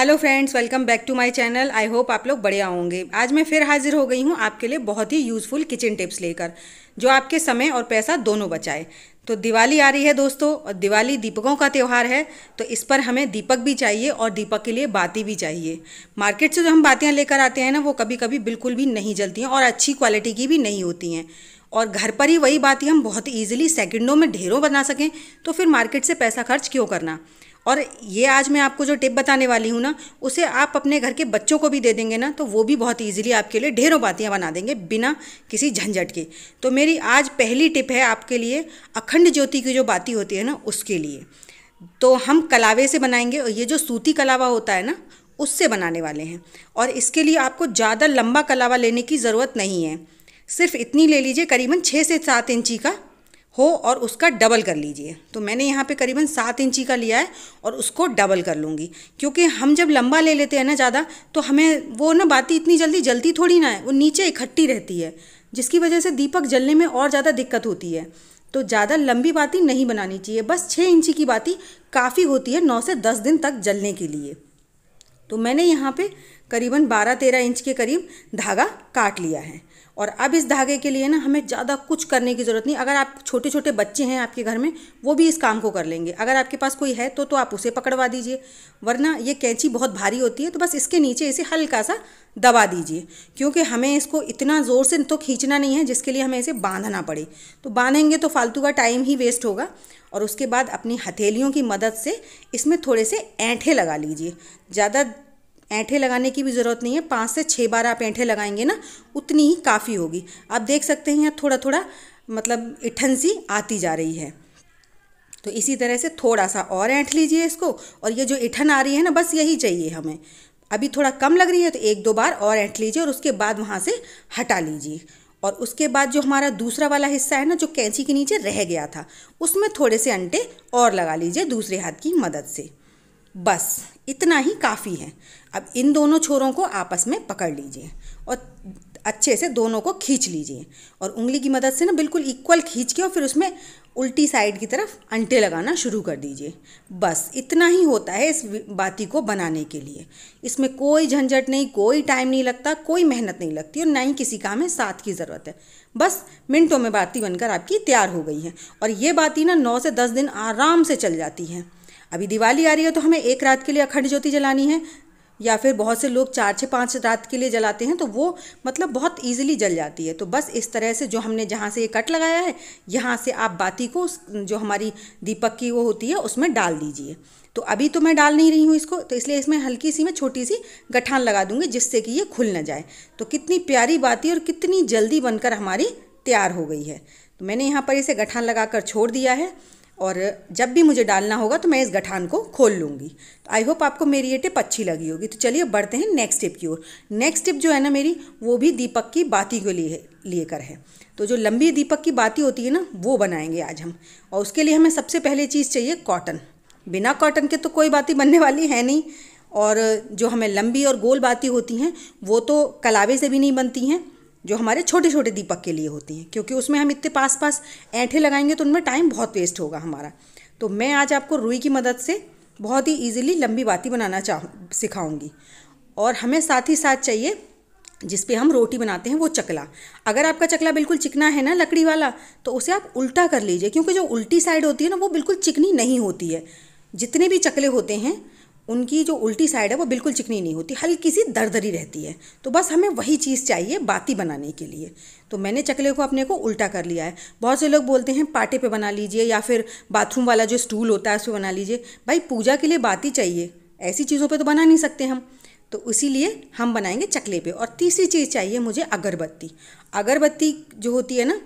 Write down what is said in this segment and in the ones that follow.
hello friends welcome back to my channel I hope आप लोग बढ़िया होंगे आज मैं फिर हाजिर हो गई हूँ आपके लिए बहुत ही यूज़फुल किचन टिप्स लेकर जो आपके समय और पैसा दोनों बचाए तो दिवाली आ रही है दोस्तों और दिवाली दीपकों का त्यौहार है तो इस पर हमें दीपक भी चाहिए और दीपक के लिए बाती भी चाहिए मार्केट से जो हम बातियाँ लेकर आते हैं ना वो कभी कभी बिल्कुल भी नहीं जलती हैं और अच्छी क्वालिटी की भी नहीं होती हैं और घर पर ही वही बाती हम बहुत ईजिली सेकेंडों में ढेरों बना सकें तो फिर मार्केट से पैसा खर्च क्यों करना और ये आज मैं आपको जो टिप बताने वाली हूँ ना उसे आप अपने घर के बच्चों को भी दे देंगे ना तो वो भी बहुत ईजिली आपके लिए ढेरों बातियाँ बना देंगे बिना किसी झंझट के तो मेरी आज पहली टिप है आपके लिए अखंड ज्योति की जो बाती होती है ना उसके लिए तो हम कलावे से बनाएंगे और ये जो सूती कलावा होता है ना उससे बनाने वाले हैं और इसके लिए आपको ज़्यादा लंबा कलावा लेने की ज़रूरत नहीं है सिर्फ इतनी ले लीजिए करीबन छः से सात इंची का हो और उसका डबल कर लीजिए तो मैंने यहाँ पे करीबन सात इंची का लिया है और उसको डबल कर लूँगी क्योंकि हम जब लंबा ले लेते हैं ना ज़्यादा तो हमें वो ना बाती इतनी जल्दी जलती थोड़ी ना है वो नीचे इकट्ठी रहती है जिसकी वजह से दीपक जलने में और ज़्यादा दिक्कत होती है तो ज़्यादा लंबी बाती नहीं बनानी चाहिए बस छः इंची की बाती काफ़ी होती है नौ से दस दिन तक जलने के लिए तो मैंने यहाँ पर करीबन बारह तेरह इंच के करीब धागा काट लिया है और अब इस धागे के लिए ना हमें ज़्यादा कुछ करने की ज़रूरत नहीं अगर आप छोटे छोटे बच्चे हैं आपके घर में वो भी इस काम को कर लेंगे अगर आपके पास कोई है तो तो आप उसे पकड़वा दीजिए वरना ये कैंची बहुत भारी होती है तो बस इसके नीचे इसे हल्का सा दबा दीजिए क्योंकि हमें इसको इतना ज़ोर से तो खींचना नहीं है जिसके लिए हमें इसे बांधना पड़े तो बांधेंगे तो फालतू का टाइम ही वेस्ट होगा और उसके बाद अपनी हथेलियों की मदद से इसमें थोड़े से ऐंठे लगा लीजिए ज़्यादा ऐंठे लगाने की भी ज़रूरत नहीं है पाँच से छः बार आप ऐंठे लगाएंगे ना उतनी ही काफ़ी होगी आप देख सकते हैं यहाँ थोड़ा थोड़ा मतलब इठन सी आती जा रही है तो इसी तरह से थोड़ा सा और ऐंठ लीजिए इसको और ये जो इठन आ रही है ना बस यही चाहिए हमें अभी थोड़ा कम लग रही है तो एक दो बार और ऐंठ लीजिए और उसके बाद वहाँ से हटा लीजिए और उसके बाद जो हमारा दूसरा वाला हिस्सा है ना जो कैंची के नीचे रह गया था उसमें थोड़े से अंटे और लगा लीजिए दूसरे हाथ की मदद से बस इतना ही काफ़ी है अब इन दोनों छोरों को आपस में पकड़ लीजिए और अच्छे से दोनों को खींच लीजिए और उंगली की मदद से ना बिल्कुल इक्वल खींच के और फिर उसमें उल्टी साइड की तरफ अंटे लगाना शुरू कर दीजिए बस इतना ही होता है इस बाती को बनाने के लिए इसमें कोई झंझट नहीं कोई टाइम नहीं लगता कोई मेहनत नहीं लगती और ना ही किसी काम में साथ की ज़रूरत है बस मिनटों में बाती बनकर आपकी तैयार हो गई है और ये बाती ना नौ से दस दिन आराम से चल जाती है अभी दिवाली आ रही है तो हमें एक रात के लिए अखंड ज्योति जलानी है या फिर बहुत से लोग चार छः पाँच रात के लिए जलाते हैं तो वो मतलब बहुत ईजिली जल जाती है तो बस इस तरह से जो हमने जहाँ से ये कट लगाया है यहाँ से आप बाती को जो हमारी दीपक की वो होती है उसमें डाल दीजिए तो अभी तो मैं डाल नहीं रही हूँ इसको तो इसलिए इसमें हल्की सी मैं छोटी सी गठान लगा दूँगी जिससे कि ये खुल ना जाए तो कितनी प्यारी बाती और कितनी जल्दी बनकर हमारी तैयार हो गई है तो मैंने यहाँ पर इसे गठान लगा कर छोड़ दिया है और जब भी मुझे डालना होगा तो मैं इस गठान को खोल लूँगी तो आई होप आपको मेरी ये टिप अच्छी लगी होगी तो चलिए बढ़ते हैं नेक्स्ट टिप की ओर नेक्स्ट टिप जो है ना मेरी वो भी दीपक की बाती को लिए लिए कर है तो जो लंबी दीपक की बाती होती है ना वो बनाएंगे आज हम और उसके लिए हमें सबसे पहले चीज़ चाहिए कॉटन बिना कॉटन के तो कोई बाती बनने वाली है नहीं और जो हमें लंबी और गोल बाती होती हैं वो तो कलावे से भी नहीं बनती हैं जो हमारे छोटे छोटे दीपक के लिए होती हैं क्योंकि उसमें हम इतने पास पास ऐंठे लगाएंगे तो उनमें टाइम बहुत वेस्ट होगा हमारा तो मैं आज आपको रुई की मदद से बहुत ही ईजिली लंबी बाती बनाना चाह सिखाऊंगी और हमें साथ ही साथ चाहिए जिस पे हम रोटी बनाते हैं वो चकला अगर आपका चकला बिल्कुल चिकना है ना लकड़ी वाला तो उसे आप उल्टा कर लीजिए क्योंकि जो उल्टी साइड होती है ना वो बिल्कुल चिकनी नहीं होती है जितने भी चकले होते हैं उनकी जो उल्टी साइड है वो बिल्कुल चिकनी नहीं होती हल्की सी दरदरी रहती है तो बस हमें वही चीज़ चाहिए बाती बनाने के लिए तो मैंने चकले को अपने को उल्टा कर लिया है बहुत से लोग बोलते हैं पाटे पे बना लीजिए या फिर बाथरूम वाला जो स्टूल होता है उस पर बना लीजिए भाई पूजा के लिए बाती चाहिए ऐसी चीज़ों पर तो बना नहीं सकते हम तो इसीलिए हम बनाएंगे चकले पे और तीसरी चीज़ चाहिए मुझे अगरबत्ती अगरबत्ती जो होती है ना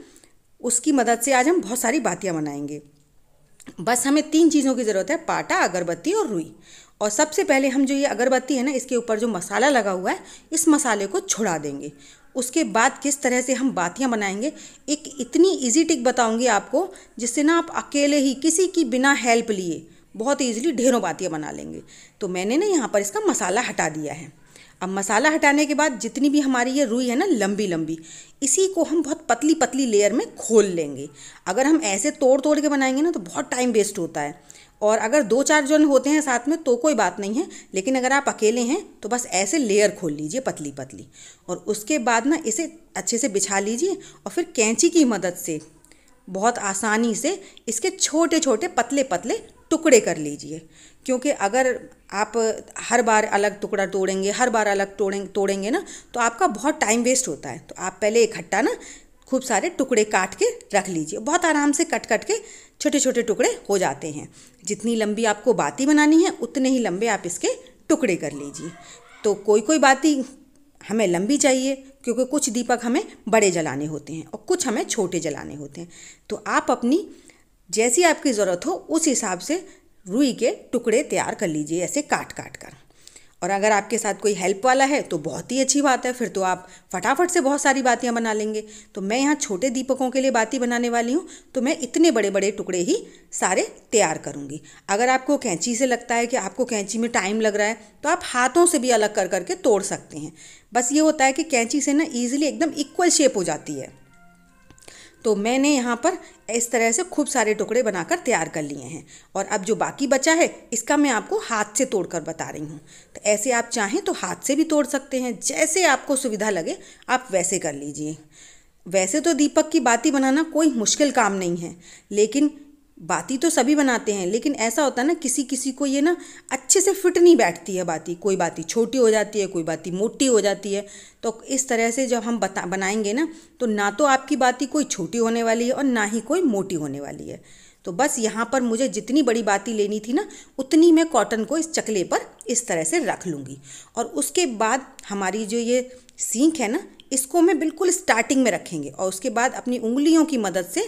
उसकी मदद से आज हम बहुत सारी बातियाँ बनाएंगे बस हमें तीन चीज़ों की ज़रूरत है पाटा अगरबत्ती और रुई और सबसे पहले हम जो ये अगरबत्ती है ना इसके ऊपर जो मसाला लगा हुआ है इस मसाले को छुड़ा देंगे उसके बाद किस तरह से हम बातियाँ बनाएंगे एक इतनी इजी टिक बताऊंगी आपको जिससे ना आप अकेले ही किसी की बिना हेल्प लिए बहुत ईजिली ढेरों बातियाँ बना लेंगे तो मैंने ना यहाँ पर इसका मसाला हटा दिया है अब मसाला हटाने के बाद जितनी भी हमारी ये रुई है ना लंबी लंबी इसी को हम बहुत पतली पतली लेयर में खोल लेंगे अगर हम ऐसे तोड़ तोड़ के बनाएंगे ना तो बहुत टाइम वेस्ट होता है और अगर दो चार जन होते हैं साथ में तो कोई बात नहीं है लेकिन अगर आप अकेले हैं तो बस ऐसे लेयर खोल लीजिए पतली पतली और उसके बाद ना इसे अच्छे से बिछा लीजिए और फिर कैंची की मदद से बहुत आसानी से इसके छोटे छोटे पतले पतले टुकड़े कर लीजिए क्योंकि अगर आप हर बार अलग टुकड़ा तोड़ेंगे हर बार अलग तोड़ेंगे तोड़ेंगे ना तो आपका बहुत टाइम वेस्ट होता है तो आप पहले इकट्ठा ना खूब सारे टुकड़े काट के रख लीजिए बहुत आराम से कट कट के छोटे छोटे टुकड़े हो जाते हैं जितनी लंबी आपको बाती बनानी है उतने ही लंबे आप इसके टुकड़े कर लीजिए तो कोई कोई बाती हमें लंबी चाहिए क्योंकि कुछ दीपक हमें बड़े जलाने होते हैं और कुछ हमें छोटे जलाने होते हैं तो आप अपनी जैसी आपकी ज़रूरत हो उस हिसाब से रुई के टुकड़े तैयार कर लीजिए ऐसे काट काट कर और अगर आपके साथ कोई हेल्प वाला है तो बहुत ही अच्छी बात है फिर तो आप फटाफट से बहुत सारी बातियाँ बना लेंगे तो मैं यहाँ छोटे दीपकों के लिए बाती बनाने वाली हूँ तो मैं इतने बड़े बड़े टुकड़े ही सारे तैयार करूँगी अगर आपको कैंची से लगता है कि आपको कैंची में टाइम लग रहा है तो आप हाथों से भी अलग कर करके तोड़ सकते हैं बस ये होता है कि कैंची से ना ईजिली एकदम इक्वल शेप हो जाती है तो मैंने यहाँ पर इस तरह से खूब सारे टुकड़े बनाकर तैयार कर लिए हैं और अब जो बाकी बचा है इसका मैं आपको हाथ से तोड़कर बता रही हूँ तो ऐसे आप चाहें तो हाथ से भी तोड़ सकते हैं जैसे आपको सुविधा लगे आप वैसे कर लीजिए वैसे तो दीपक की बाती बनाना कोई मुश्किल काम नहीं है लेकिन बाती तो सभी बनाते हैं लेकिन ऐसा होता है ना किसी किसी को ये ना अच्छे से फिट नहीं बैठती है बाती कोई बाती छोटी हो जाती है कोई बाती मोटी हो जाती है तो इस तरह से जब हम बता बनाएंगे ना तो ना तो आपकी बाती कोई छोटी होने वाली है और ना ही कोई मोटी होने वाली है तो बस यहाँ पर मुझे जितनी बड़ी बाती लेनी थी ना उतनी मैं कॉटन को इस चकले पर इस तरह से रख लूँगी और उसके बाद हमारी जो ये सीख है ना इसको मैं बिल्कुल स्टार्टिंग में रखेंगे और उसके बाद अपनी उंगलियों की मदद से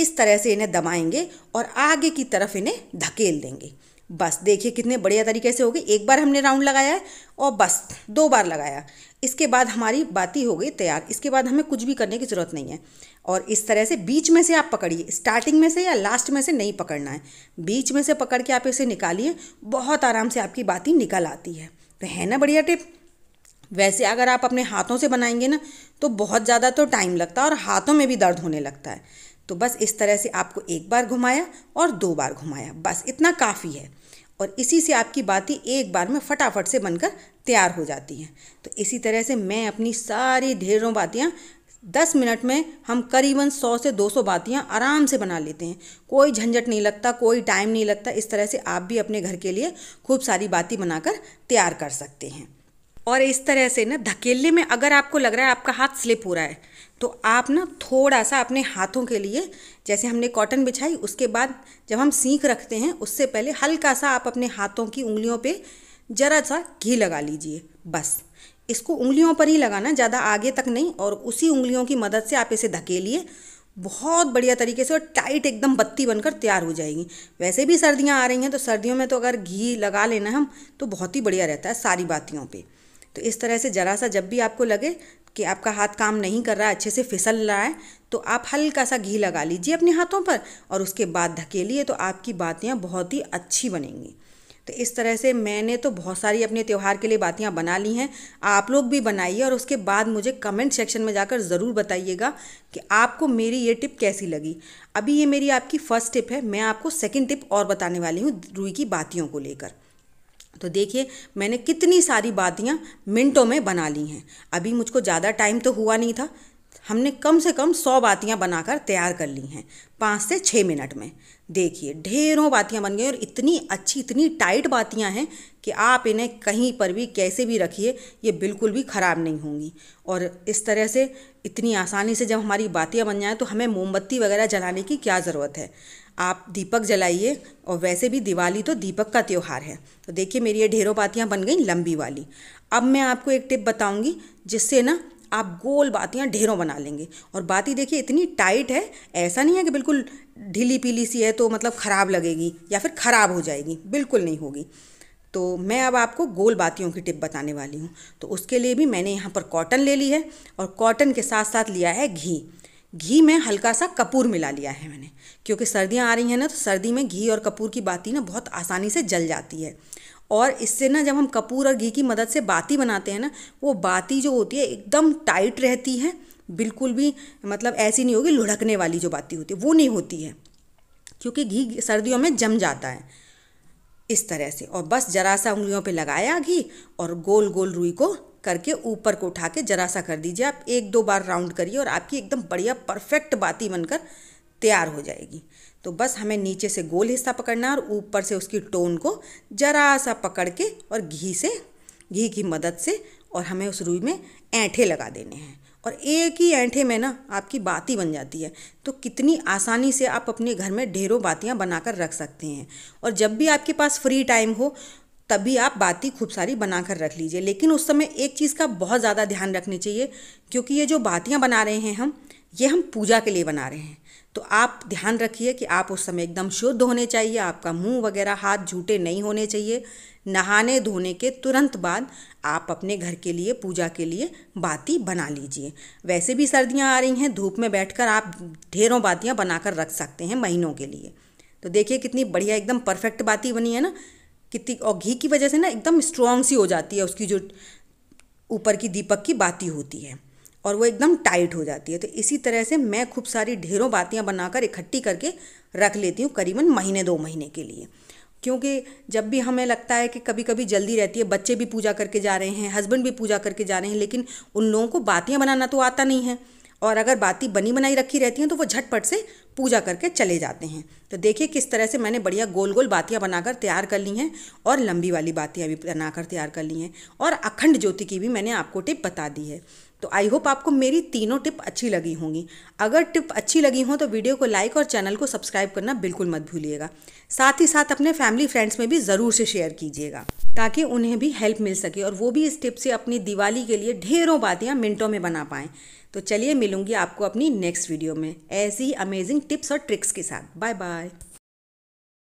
इस तरह से इन्हें दबाएंगे और आगे की तरफ इन्हें धकेल देंगे बस देखिए कितने बढ़िया तरीके से हो गई एक बार हमने राउंड लगाया है और बस दो बार लगाया इसके बाद हमारी बाती हो गई तैयार इसके बाद हमें कुछ भी करने की ज़रूरत नहीं है और इस तरह से बीच में से आप पकड़िए स्टार्टिंग में से या लास्ट में से नहीं पकड़ना है बीच में से पकड़ के आप इसे निकालिए बहुत आराम से आपकी बाती निकल आती है तो है ना बढ़िया टिप वैसे अगर आप अपने हाथों से बनाएंगे ना तो बहुत ज़्यादा तो टाइम लगता है और हाथों में भी दर्द होने लगता है तो बस इस तरह से आपको एक बार घुमाया और दो बार घुमाया बस इतना काफ़ी है और इसी से आपकी बाती एक बार में फटाफट से बनकर तैयार हो जाती हैं तो इसी तरह से मैं अपनी सारी ढेरों बातियाँ दस मिनट में हम करीबन सौ से दो सौ बातियाँ आराम से बना लेते हैं कोई झंझट नहीं लगता कोई टाइम नहीं लगता इस तरह से आप भी अपने घर के लिए खूब सारी बाती बनाकर तैयार कर सकते हैं और इस तरह से ना धकेलने में अगर आपको लग रहा है आपका हाथ स्लिप हो रहा है तो आप ना थोड़ा सा अपने हाथों के लिए जैसे हमने कॉटन बिछाई उसके बाद जब हम सीख रखते हैं उससे पहले हल्का सा आप अपने हाथों की उंगलियों पे ज़रा सा घी लगा लीजिए बस इसको उंगलियों पर ही लगाना ज़्यादा आगे तक नहीं और उसी उंगलियों की मदद से आप इसे धकेलिए बहुत बढ़िया तरीके से और टाइट एकदम बत्ती बनकर तैयार हो जाएगी वैसे भी सर्दियाँ आ रही हैं तो सर्दियों में तो अगर घी लगा लेना हम तो बहुत ही बढ़िया रहता है सारी बातियों पर तो इस तरह से ज़रा सा जब भी आपको लगे कि आपका हाथ काम नहीं कर रहा है अच्छे से फिसल रहा है तो आप हल्का सा घी लगा लीजिए अपने हाथों पर और उसके बाद धकेलिए तो आपकी बातियाँ बहुत ही अच्छी बनेंगी तो इस तरह से मैंने तो बहुत सारी अपने त्यौहार के लिए बातियाँ बना ली हैं आप लोग भी बनाइए और उसके बाद मुझे कमेंट सेक्शन में जाकर ज़रूर बताइएगा कि आपको मेरी ये टिप कैसी लगी अभी ये मेरी आपकी फ़र्स्ट टिप है मैं आपको सेकेंड टिप और बताने वाली हूँ रुई की बातियों को लेकर तो देखिए मैंने कितनी सारी बातियाँ मिनटों में बना ली हैं अभी मुझको ज़्यादा टाइम तो हुआ नहीं था हमने कम से कम सौ बातियाँ बनाकर तैयार कर ली हैं पाँच से छः मिनट में देखिए ढेरों बातियाँ बन गई और इतनी अच्छी इतनी टाइट बातियाँ हैं कि आप इन्हें कहीं पर भी कैसे भी रखिए ये बिल्कुल भी ख़राब नहीं होंगी और इस तरह से इतनी आसानी से जब हमारी बातियाँ बन जाएँ तो हमें मोमबत्ती वगैरह जलाने की क्या ज़रूरत है आप दीपक जलाइए और वैसे भी दिवाली तो दीपक का त्यौहार है तो देखिए मेरी ये ढेरों बातियाँ बन गई लंबी वाली अब मैं आपको एक टिप बताऊँगी जिससे ना आप गोल बातियाँ ढेरों बना लेंगे और बाती देखिए इतनी टाइट है ऐसा नहीं है कि बिल्कुल ढीली पीली सी है तो मतलब ख़राब लगेगी या फिर ख़राब हो जाएगी बिल्कुल नहीं होगी तो मैं अब आपको गोल बातियों की टिप बताने वाली हूँ तो उसके लिए भी मैंने यहाँ पर कॉटन ले ली है और कॉटन के साथ साथ लिया है घी घी में हल्का सा कपूर मिला लिया है मैंने क्योंकि सर्दियाँ आ रही हैं ना तो सर्दी में घी और कपूर की बाती ना बहुत आसानी से जल जाती है और इससे ना जब हम कपूर और घी की मदद से बाती बनाते हैं ना वो बाती जो होती है एकदम टाइट रहती है बिल्कुल भी मतलब ऐसी नहीं होगी लुढ़कने वाली जो बाती होती है वो नहीं होती है क्योंकि घी सर्दियों में जम जाता है इस तरह से और बस जरा सा उंगलियों पे लगाया घी और गोल गोल रुई को करके ऊपर को उठा के जरा सा कर दीजिए आप एक दो बार राउंड करिए और आपकी एकदम बढ़िया परफेक्ट बाती बनकर तैयार हो जाएगी तो बस हमें नीचे से गोल हिस्सा पकड़ना है और ऊपर से उसकी टोन को जरा सा पकड़ के और घी से घी की मदद से और हमें उस रुई में ऐंठे लगा देने हैं और एक ही ऐंठे में ना आपकी बाती बन जाती है तो कितनी आसानी से आप अपने घर में ढेरों बातियाँ बनाकर रख सकते हैं और जब भी आपके पास फ्री टाइम हो तभी आप बाती खूब सारी बनाकर रख लीजिए लेकिन उस समय एक चीज़ का बहुत ज़्यादा ध्यान रखनी चाहिए क्योंकि ये जो बातियाँ बना रहे हैं हम ये हम पूजा के लिए बना रहे हैं तो आप ध्यान रखिए कि आप उस समय एकदम शुद्ध होने चाहिए आपका मुंह वगैरह हाथ झूठे नहीं होने चाहिए नहाने धोने के तुरंत बाद आप अपने घर के लिए पूजा के लिए बाती बना लीजिए वैसे भी सर्दियाँ आ रही हैं धूप में बैठकर आप ढेरों बातियाँ बनाकर रख सकते हैं महीनों के लिए तो देखिए कितनी बढ़िया एकदम परफेक्ट बाती बनी है ना कितनी और घी की वजह से ना एकदम स्ट्रॉन्ग सी हो जाती है उसकी जो ऊपर की दीपक की बाती होती है और वो एकदम टाइट हो जाती है तो इसी तरह से मैं खूब सारी ढेरों बातियाँ बनाकर इकट्ठी करके रख लेती हूँ करीबन महीने दो महीने के लिए क्योंकि जब भी हमें लगता है कि कभी कभी जल्दी रहती है बच्चे भी पूजा करके जा रहे हैं हस्बैंड भी पूजा करके जा रहे हैं लेकिन उन लोगों को बातियाँ बनाना तो आता नहीं है और अगर बाती बनी बनाई रखी रहती हैं तो वो झटपट से पूजा करके चले जाते हैं तो देखिए किस तरह से मैंने बढ़िया गोल गोल बातियाँ बनाकर तैयार कर ली हैं और लंबी वाली बातियाँ भी बनाकर तैयार कर ली हैं और अखंड ज्योति की भी मैंने आपको टिप बता दी है तो आई होप आपको मेरी तीनों टिप अच्छी लगी होंगी अगर टिप अच्छी लगी हो तो वीडियो को लाइक और चैनल को सब्सक्राइब करना बिल्कुल मत भूलिएगा साथ ही साथ अपने फैमिली फ्रेंड्स में भी ज़रूर से शेयर कीजिएगा ताकि उन्हें भी हेल्प मिल सके और वो भी इस टिप से अपनी दिवाली के लिए ढेरों बातियाँ मिनटों में बना पाएँ तो चलिए मिलूंगी आपको अपनी नेक्स्ट वीडियो में ऐसी ही अमेजिंग टिप्स और ट्रिक्स के साथ बाय बाय